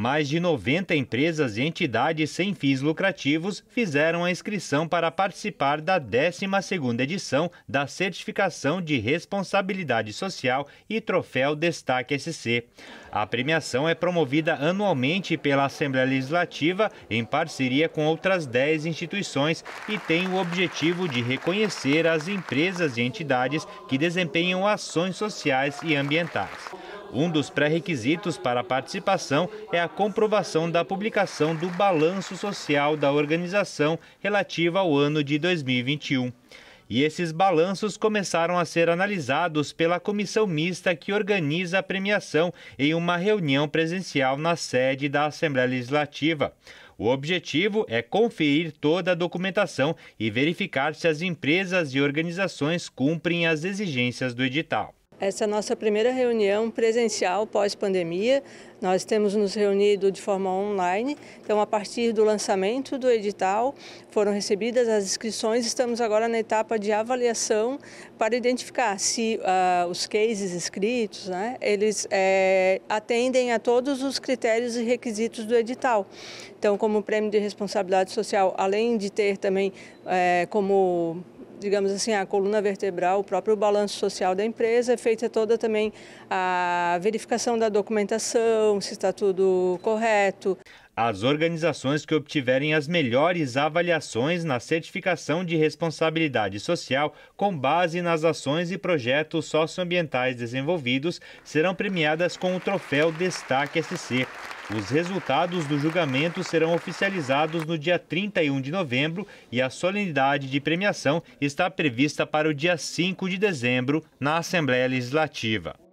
Mais de 90 empresas e entidades sem fins lucrativos fizeram a inscrição para participar da 12ª edição da Certificação de Responsabilidade Social e Troféu Destaque SC. A premiação é promovida anualmente pela Assembleia Legislativa em parceria com outras 10 instituições e tem o objetivo de reconhecer as empresas e entidades que desempenham ações sociais e ambientais. Um dos pré-requisitos para a participação é a comprovação da publicação do balanço social da organização relativa ao ano de 2021. E esses balanços começaram a ser analisados pela comissão mista que organiza a premiação em uma reunião presencial na sede da Assembleia Legislativa. O objetivo é conferir toda a documentação e verificar se as empresas e organizações cumprem as exigências do edital. Essa é a nossa primeira reunião presencial pós-pandemia. Nós temos nos reunido de forma online. Então, a partir do lançamento do edital, foram recebidas as inscrições. Estamos agora na etapa de avaliação para identificar se uh, os cases inscritos, né, eles é, atendem a todos os critérios e requisitos do edital. Então, como prêmio de responsabilidade social, além de ter também é, como digamos assim, a coluna vertebral, o próprio balanço social da empresa, é feita toda também a verificação da documentação, se está tudo correto as organizações que obtiverem as melhores avaliações na certificação de responsabilidade social com base nas ações e projetos socioambientais desenvolvidos serão premiadas com o troféu Destaque SC. Os resultados do julgamento serão oficializados no dia 31 de novembro e a solenidade de premiação está prevista para o dia 5 de dezembro na Assembleia Legislativa.